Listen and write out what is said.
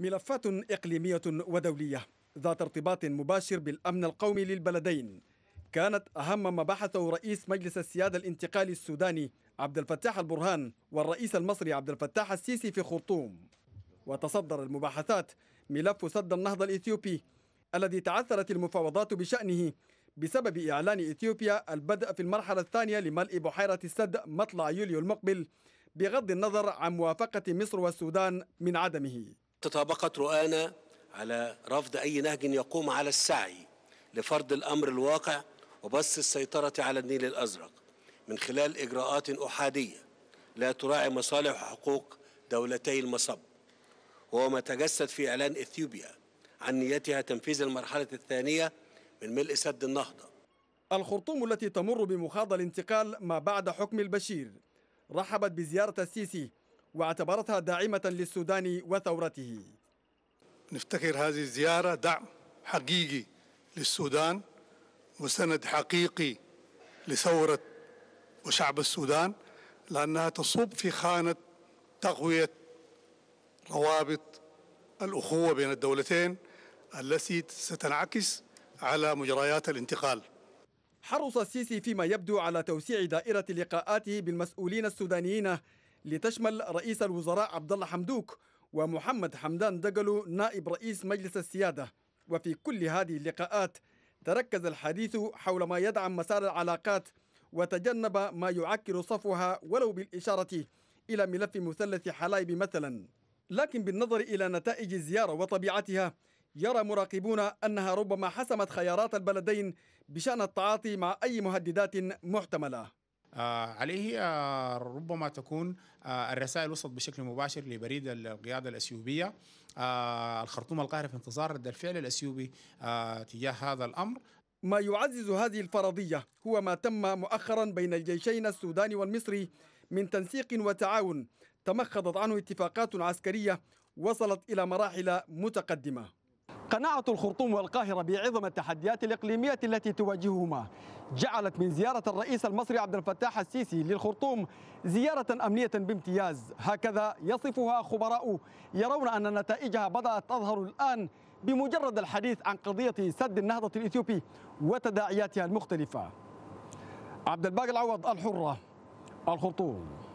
ملفات إقليمية ودولية ذات ارتباط مباشر بالأمن القومي للبلدين كانت أهم ما بحثه رئيس مجلس السيادة الانتقالي السوداني عبد الفتاح البرهان والرئيس المصري عبد الفتاح السيسي في خرطوم وتصدر المباحثات ملف سد النهضة الإثيوبي الذي تعثرت المفاوضات بشأنه بسبب إعلان إثيوبيا البدء في المرحلة الثانية لملء بحيرة السد مطلع يوليو المقبل بغض النظر عن موافقة مصر والسودان من عدمه تطابقت رؤانا على رفض أي نهج يقوم على السعي لفرض الأمر الواقع وبث السيطرة على النيل الأزرق من خلال إجراءات أحادية لا تراعي مصالح وحقوق دولتي المصب وهو ما تجسد في إعلان إثيوبيا عن نيتها تنفيذ المرحلة الثانية من ملء سد النهضة الخرطوم التي تمر بمخاض الانتقال ما بعد حكم البشير رحبت بزيارة السيسي واعتبرتها داعمة للسودان وثورته نفتكر هذه الزيارة دعم حقيقي للسودان وسند حقيقي لثورة وشعب السودان لأنها تصب في خانة تقوية روابط الأخوة بين الدولتين التي ستنعكس على مجريات الانتقال حرص السيسي فيما يبدو على توسيع دائرة لقاءاته بالمسؤولين السودانيين لتشمل رئيس الوزراء عبد الله حمدوك ومحمد حمدان دقلو نائب رئيس مجلس السيادة وفي كل هذه اللقاءات تركز الحديث حول ما يدعم مسار العلاقات وتجنب ما يعكر صفوها ولو بالإشارة إلى ملف مثلث حلايب مثلا لكن بالنظر إلى نتائج الزيارة وطبيعتها يرى مراقبون أنها ربما حسمت خيارات البلدين بشأن التعاطي مع أي مهددات محتملة آه، عليه ربما تكون آه، الرسائل وصلت بشكل مباشر لبريد القيادة الأثيوبية آه، الخرطوم القاهرة في انتظار رد الفعل الأثيوبي تجاه هذا الأمر ما يعزز هذه الفرضية هو ما تم مؤخرا بين الجيشين السوداني والمصري من تنسيق وتعاون تمخضت عنه اتفاقات عسكرية وصلت إلى مراحل متقدمة قناعة الخرطوم والقاهرة بعظم التحديات الإقليمية التي تواجههما جعلت من زيارة الرئيس المصري عبد الفتاح السيسي للخرطوم زيارة أمنية بامتياز هكذا يصفها خبراء يرون أن نتائجها بدأت تظهر الآن بمجرد الحديث عن قضية سد النهضة الإثيوبي وتداعياتها المختلفة عبد الباقي العوض الحرة الخرطوم